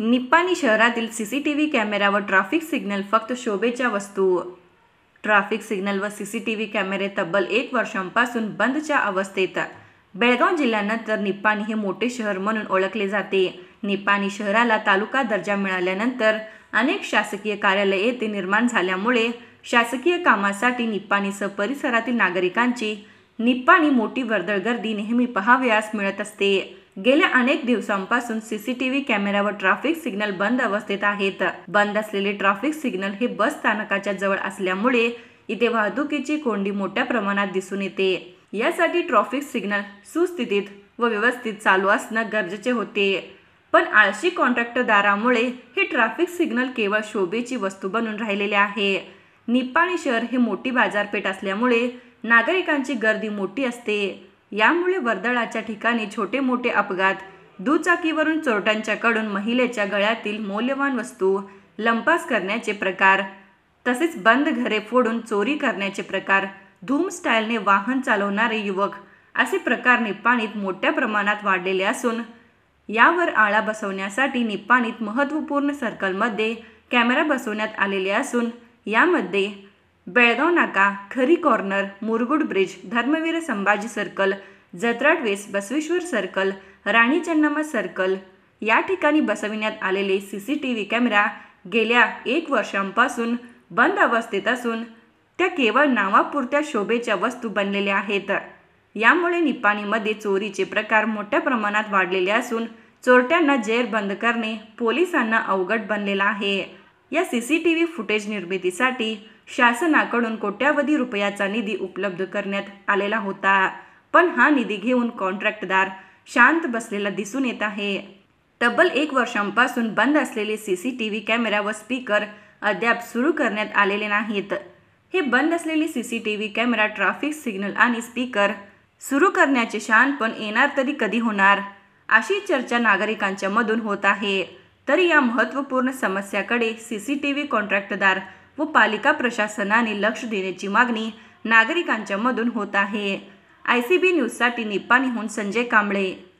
निप्पाणी शहरातील C C T V कॅमेऱ्यावर traffic signal फक्त शोभेच्या वस्तू ट्राफिक सिग्नल व सी सी टी व्ही कॅमेरे तब्बल एक वर्षांपासून बंदच्या अवस्थेत बेळगाव जिल्ह्यानंतर निप्पाणी हे मोठे शहर म्हणून ओळखले जाते निपाणी शहराला तालुका दर्जा मिळाल्यानंतर अनेक शासकीय कार्यालय येथे निर्माण झाल्यामुळे शासकीय कामासाठी निप्पाणीसह परिसरातील नागरिकांची निप्पाणी मोठी वर्दळ गर्दी नेहमी पहावयास मिळत असते गेल्या अनेक दिवसांपासून सीसीटीव्ही व ट्रॅफिक सिग्नल बंद अवस्थेत आहेत बंद असलेले ट्रॅफिक सिग्नल हे बस स्थानकाच्या जवळ असल्यामुळे इथे वाहतुकीची कोंडी मोठ्या प्रमाणात दिसून येते यासाठी ट्रॅफिक सिग्नल सुस्थितीत व व्यवस्थित चालू असणं गरजेचे होते पण आळशी कॉन्ट्रॅक्टरदारामुळे हे ट्रॅफिक सिग्नल केवळ शोभेची वस्तू बनून राहिलेले आहे निपाणी शहर हे मोठी बाजारपेठ असल्यामुळे नागरिकांची गर्दी मोठी असते यामुळे वर्दळाच्या ठिकाणी छोटे मोठे अपघात दुचाकीवरून चोरट्यांच्याकडून महिलेच्या गळ्यातील मौल्यवान वस्तू लंपास करण्याचे प्रकार तसेच बंद घरे फोडून चोरी करण्याचे प्रकार धूम स्टाईलने वाहन चालवणारे युवक असे प्रकार निपाणीत मोठ्या प्रमाणात वाढलेले असून यावर आळा बसवण्यासाठी निप्पाणीत महत्त्वपूर्ण सर्कलमध्ये कॅमेरा बसवण्यात आलेले असून यामध्ये बेळगाव नाका Khari corner Murgud bridge Dharmveer Sambhaji circle Jatrat वेस बसवेश्वर सर्कल राणी चन्नम्मा सर्कल या ठिकाणी बसविण्यात आलेले C C T V camera गेल्या एक वर्षांपासून बंद अवस्थेत असून त्या केवळ नावापुरत्या शोभेच्या वस्तू बनलेल्या आहेत यामुळे निपाणीमध्ये चोरीचे प्रकार मोठ्या प्रमाणात वाढलेले असून चोरट्यांना जेर बंद करणे पोलिसांना अवघड बनलेला आहे या C C T V footage निर्मितीसाठी शासनाकडून कोट्यावधी रुपयाचा निधी उपलब्ध करण्यात आलेला होता पण हा निधी घेऊन कॉन्ट्रॅक्टदार शांत बसलेला दिसून येत आहे तब्बल एक वर्षांपासून बंद असलेले C C T V camera व स्पीकर अद्याप सुरू करण्यात आलेले नाहीत हे बंद असलेले C C T V camera traffic signal आणि स्पीकर सुरू करण्याचे शान पण येणार तरी कधी होणार अशी चर्चा नागरिकांच्या मधून होत आहे तरी या महत्त्वपूर्ण समस्याकडे सी सी टी व्ही कॉन्ट्रॅक्टदार व पालिका प्रशासनाने लक्ष देण्याची मागणी नागरिकांच्यामधून होत आहे आय सी बी न्यूजसाठी निपाणीहून संजय कांबळे